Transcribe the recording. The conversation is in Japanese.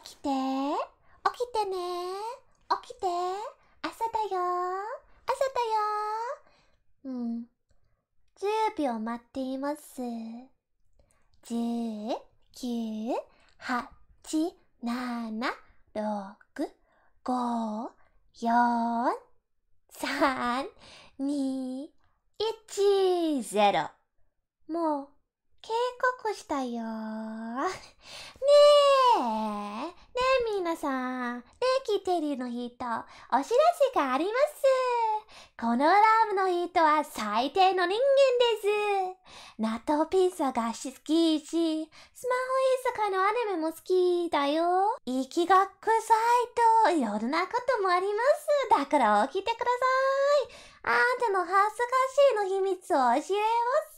起きて起きてね起きて朝だよ朝だようん10秒待っています10 9 8 7 6 5 4 3 2 1 0もう警告したよ。ーさん、ねキテリの人、お知らせがあります。このラームの人は最低の人間です。納豆ピザが好きし、スマホ居酒屋のアニメも好きだよ。息が臭いと、いろんなこともあります。だから起きてください。あんたの恥ずかしいの秘密を教えます。